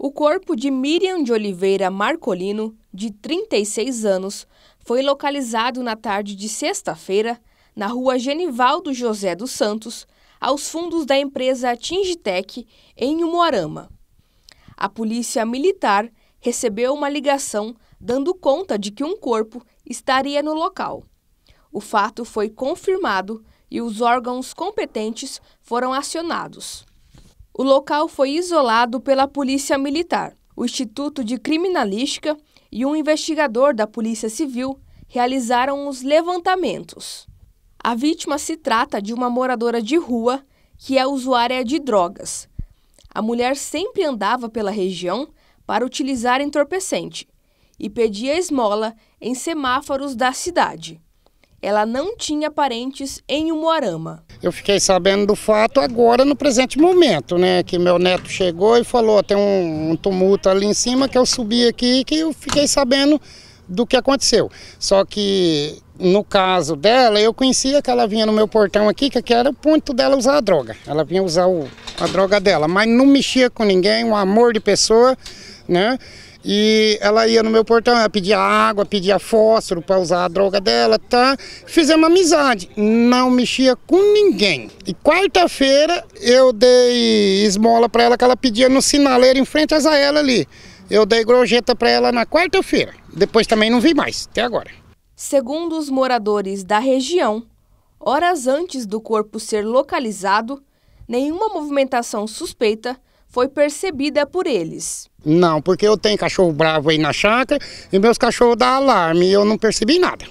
O corpo de Miriam de Oliveira Marcolino, de 36 anos, foi localizado na tarde de sexta-feira na rua Genivaldo José dos Santos, aos fundos da empresa Tingitec, em Umuarama. A polícia militar recebeu uma ligação dando conta de que um corpo estaria no local. O fato foi confirmado e os órgãos competentes foram acionados. O local foi isolado pela Polícia Militar, o Instituto de Criminalística e um investigador da Polícia Civil realizaram os levantamentos. A vítima se trata de uma moradora de rua que é usuária de drogas. A mulher sempre andava pela região para utilizar entorpecente e pedia esmola em semáforos da cidade. Ela não tinha parentes em Umuarama. Eu fiquei sabendo do fato agora, no presente momento, né? Que meu neto chegou e falou: tem um, um tumulto ali em cima que eu subi aqui, que eu fiquei sabendo do que aconteceu. Só que no caso dela, eu conhecia que ela vinha no meu portão aqui, que aqui era o ponto dela usar a droga. Ela vinha usar o, a droga dela, mas não mexia com ninguém, um amor de pessoa, né? E ela ia no meu portão, ela pedia água, pedia fósforo para usar a droga dela, tá? Fizemos amizade, não mexia com ninguém. E quarta-feira eu dei esmola para ela que ela pedia no sinaleiro em frente a ela ali. Eu dei grojeta para ela na quarta-feira. Depois também não vi mais, até agora. Segundo os moradores da região, horas antes do corpo ser localizado, nenhuma movimentação suspeita foi percebida por eles. Não, porque eu tenho cachorro bravo aí na chácara e meus cachorros dão alarme e eu não percebi nada.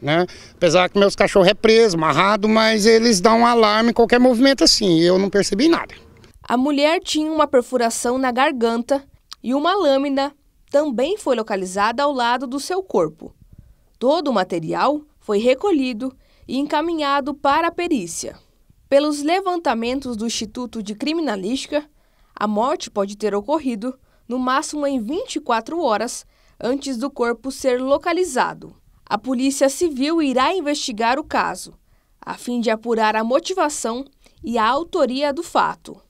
Né? Apesar que meus cachorros é preso, amarrado, mas eles dão um alarme qualquer movimento assim, e eu não percebi nada. A mulher tinha uma perfuração na garganta e uma lâmina também foi localizada ao lado do seu corpo. Todo o material foi recolhido e encaminhado para a perícia. Pelos levantamentos do Instituto de Criminalística, a morte pode ter ocorrido no máximo em 24 horas antes do corpo ser localizado. A Polícia Civil irá investigar o caso, a fim de apurar a motivação e a autoria do fato.